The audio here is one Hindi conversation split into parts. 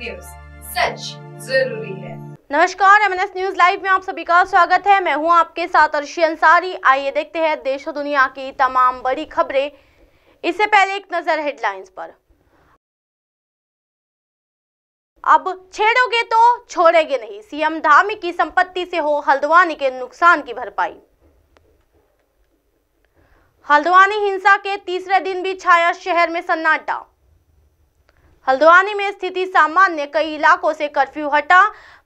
न्यूज सच जरूरी है नमस्कार एमएनएस न्यूज लाइव में आप सभी का स्वागत है मैं हूं आपके साथ अर्शी अंसारी आइए देखते हैं देश और दुनिया की तमाम बड़ी खबरें इससे पहले एक नजर हेडलाइंस पर अब छेड़ोगे तो छोड़ेंगे नहीं सीएम धामी की संपत्ति से हो हल्द्वानी के नुकसान की भरपाई हल्द्वानी हिंसा के तीसरे दिन भी छाया शहर में सन्नाटा हल्द्वानी में स्थिति सामान्य कई इलाकों से कर्फ्यू हटा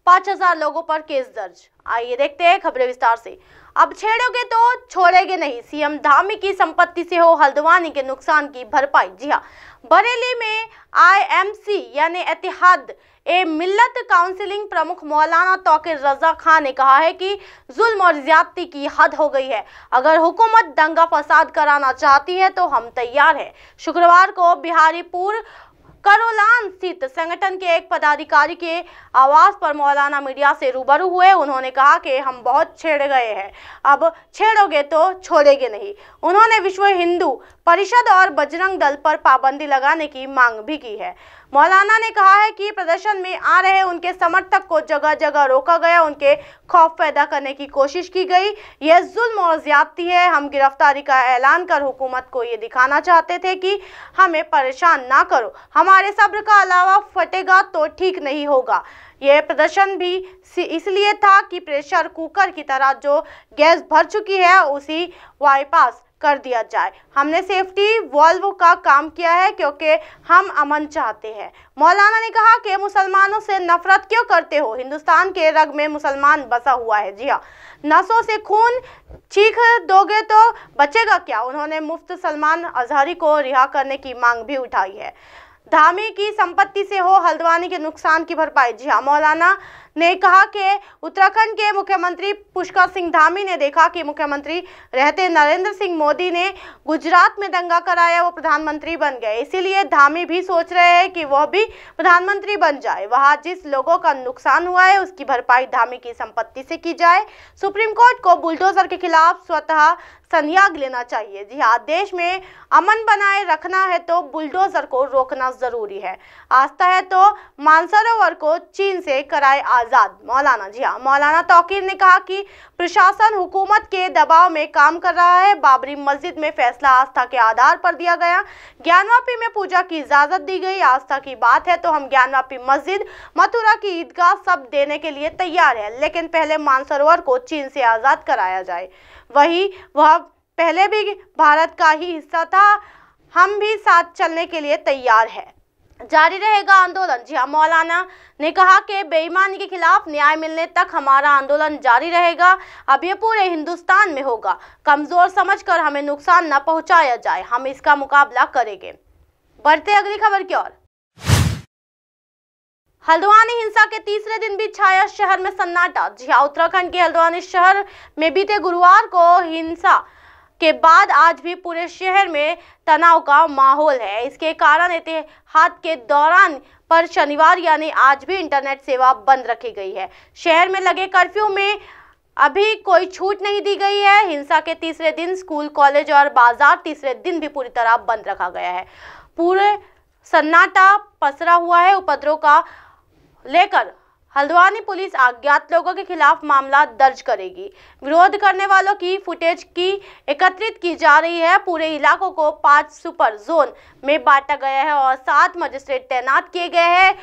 पांच हजार लोगों पर केस दर्ज आइए देखते हैं खबरें विस्तार से अब छेड़ोगे तो छोड़ेंगे नहीं सीएम धामी की संपत्ति से हो हल्द्वानी के नुकसान की भरपाई जी हाँ बरेली में आईएमसी यानी एतिहाद ए मिल्लत काउंसिलिंग प्रमुख मौलाना तोकिर रजा खान ने कहा है कि जुल्म और ज्यादती की हद हो गई है अगर हुकूमत दंगा फसाद कराना चाहती है तो हम तैयार हैं शुक्रवार को बिहारीपुर करोलान स्थित संगठन के एक पदाधिकारी के आवास पर मौलाना मीडिया से रूबरू हुए उन्होंने कहा कि हम बहुत छेड़ गए हैं अब छेड़ोगे तो छोड़ेंगे नहीं उन्होंने विश्व हिंदू परिषद और बजरंग दल पर पाबंदी लगाने की मांग भी की है मौलाना ने कहा है कि प्रदर्शन में आ रहे उनके समर्थक को जगह जगह रोका गया उनके खौफ पैदा करने की कोशिश की गई यह जुल्म और ज्यादती है हम गिरफ्तारी का ऐलान कर हुकूमत को ये दिखाना चाहते थे कि हमें परेशान ना करो हमारे सब्र का अलावा फटेगा तो ठीक नहीं होगा यह प्रदर्शन भी इसलिए था कि प्रेशर कुकर की तरह जो गैस भर चुकी है उसी वाईपास कर दिया जाए हमने सेफ्टी वॉल्व का काम किया है क्योंकि हम अमन चाहते हैं मौलाना ने कहा कि मुसलमानों से नफरत क्यों करते हो हिंदुस्तान के रग में मुसलमान बसा हुआ है जी हाँ नसों से खून चीख दोगे तो बचेगा क्या उन्होंने मुफ्त सलमान अजहरी को रिहा करने की मांग भी उठाई है धामी की संपत्ति से हो हल्द्वानी के नुकसान की भरपाई जी हाँ मौलाना ने कहा कि उत्तराखंड के मुख्यमंत्री पुष्कर सिंह धामी ने देखा कि मुख्यमंत्री रहते नरेंद्र सिंह मोदी ने गुजरात में दंगा कराया वो प्रधानमंत्री बन गए इसीलिए धामी भी सोच रहे हैं कि वह भी प्रधानमंत्री बन जाए वहाँ जिस लोगों का नुकसान हुआ है उसकी भरपाई धामी की संपत्ति से की जाए सुप्रीम कोर्ट को बुलडोजर के खिलाफ स्वतः संयाग लेना चाहिए जी हाँ देश में अमन बनाए रखना है तो बुलडोजर को रोकना जरूरी है आस्था है तो मानसरोवर को चीन से कराए आज आज़ाद मौलाना जी हाँ मौलाना तोकीर ने कहा कि प्रशासन हुकूमत के दबाव में काम कर रहा है बाबरी मस्जिद में फैसला आस्था के आधार पर दिया गया ज्ञानवापी में पूजा की इजाज़त दी गई आस्था की बात है तो हम ज्ञानवापी मस्जिद मथुरा की ईदगाह सब देने के लिए तैयार है लेकिन पहले मानसरोवर को चीन से आज़ाद कराया जाए वही वह पहले भी भारत का ही हिस्सा था हम भी साथ चलने के लिए तैयार है जारी रहेगा आंदोलन जी हाँ मौलाना ने कहा कि बेईमानी के खिलाफ न्याय मिलने तक हमारा आंदोलन जारी रहेगा अब ये पूरे हिंदुस्तान में होगा कमजोर समझकर हमें नुकसान न पहुंचाया जाए हम इसका मुकाबला करेंगे बढ़ते अगली खबर की ओर हल्द्वानी हिंसा के तीसरे दिन भी छाया शहर में सन्नाटा जी हाँ उत्तराखंड के हल्द्वानी शहर में बीते गुरुवार को हिंसा के बाद आज भी पूरे शहर में तनाव का माहौल है इसके कारण एहतियात के दौरान पर शनिवार यानी आज भी इंटरनेट सेवा बंद रखी गई है शहर में लगे कर्फ्यू में अभी कोई छूट नहीं दी गई है हिंसा के तीसरे दिन स्कूल कॉलेज और बाजार तीसरे दिन भी पूरी तरह बंद रखा गया है पूरे सन्नाटा पसरा हुआ है उपद्रव का लेकर हल्द्वानी पुलिस अज्ञात लोगों के खिलाफ मामला दर्ज करेगी विरोध करने वालों की फुटेज की एकत्रित की जा रही है पूरे इलाकों को पांच सुपर जोन में बांटा गया है और सात मजिस्ट्रेट तैनात किए गए हैं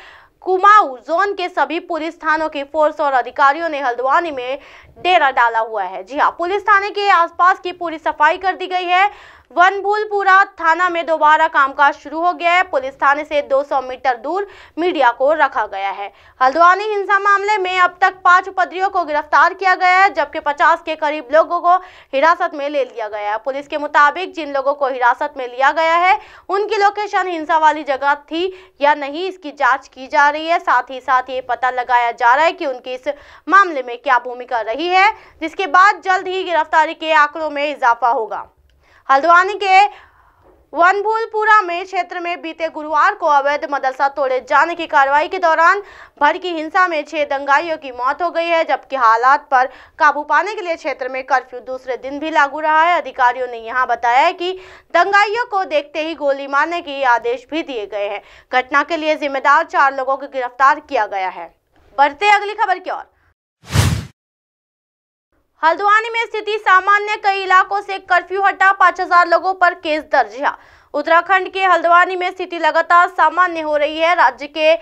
कुमाऊ जोन के सभी पुलिस थानों के फोर्स और अधिकारियों ने हल्द्वानी में डेरा डाला हुआ है जी हाँ पुलिस थाने के आसपास की पूरी सफाई कर दी गई है वन भूलपुरा थाना में दोबारा कामकाज शुरू हो गया है पुलिस थाने से 200 मीटर दूर मीडिया को रखा गया है हल्द्वानी हिंसा मामले में अब तक पांच उपद्रियों को गिरफ्तार किया गया है जबकि 50 के करीब लोगों को हिरासत में ले लिया गया है पुलिस के मुताबिक जिन लोगों को हिरासत में लिया गया है उनकी लोकेशन हिंसा वाली जगह थी या नहीं इसकी जाँच की जा रही है साथ ही साथ ये पता लगाया जा रहा है कि उनकी इस मामले में क्या भूमिका रही है जिसके बाद जल्द ही गिरफ्तारी के आंकड़ों में इजाफा होगा हल्द्वानी के वनभूलपुरा में क्षेत्र में बीते गुरुवार को अवैध मदरसा तोड़े जाने की कार्रवाई के दौरान भर की हिंसा में छह दंगाइयों की मौत हो गई है जबकि हालात पर काबू पाने के लिए क्षेत्र में कर्फ्यू दूसरे दिन भी लागू रहा है अधिकारियों ने यहां बताया कि दंगाइयों को देखते ही गोली मारने के आदेश भी दिए गए हैं घटना के लिए जिम्मेदार चार लोगों को गिरफ्तार किया गया है बढ़ते अगली खबर की ओर हल्द्वानी में स्थिति सामान्य कई इलाकों से कर्फ्यू हटा पांच हजार लोगों पर केस दर्ज है हाँ। उत्तराखंड के हल्द्वानी में स्थिति लगातार सामान्य हो रही है राज्य के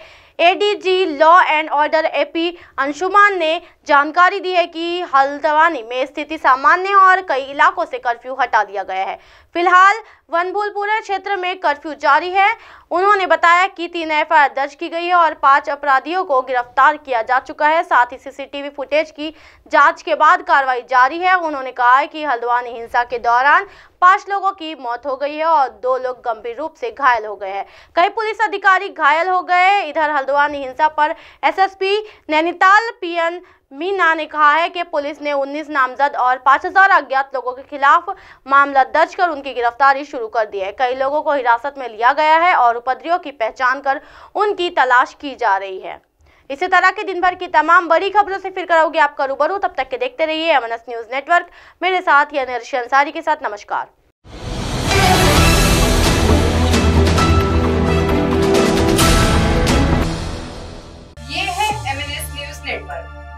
ADG law and order AP Anshuman ने जानकारी दी है कि हल्द्वानी में स्थिति सामान्य है और कई इलाकों से कर्फ्यू हटा दिया गया है फिलहाल वनभूलपुरा क्षेत्र में कर्फ्यू जारी है उन्होंने बताया कि तीन एफ दर्ज की गई है और पांच अपराधियों को गिरफ्तार किया जा चुका है साथ ही सीसीटीवी फुटेज की जांच के बाद कार्रवाई जारी है उन्होंने कहा है कि हल्द्वानी हिंसा के दौरान पांच लोगों की मौत हो गई है और दो लोग गंभीर रूप से घायल हो गए हैं कई पुलिस अधिकारी घायल हो गए इधर हल्द्वानी हिंसा पर एस नैनीताल पी मीना ने कहा है कि पुलिस ने 19 नामजद और 5000 अज्ञात लोगों के खिलाफ मामला दर्ज कर उनकी गिरफ्तारी शुरू कर दी है कई लोगों को हिरासत में लिया गया है और उपद्रवियों की पहचान कर उनकी तलाश की जा रही है इसी तरह के दिन भर की तमाम बड़ी खबरों से फिर कराओगे आपका रूबरू तब तक के देखते रहिए एमएनएस न्यूज नेटवर्क मेरे साथ यानी अंसारी के साथ नमस्कार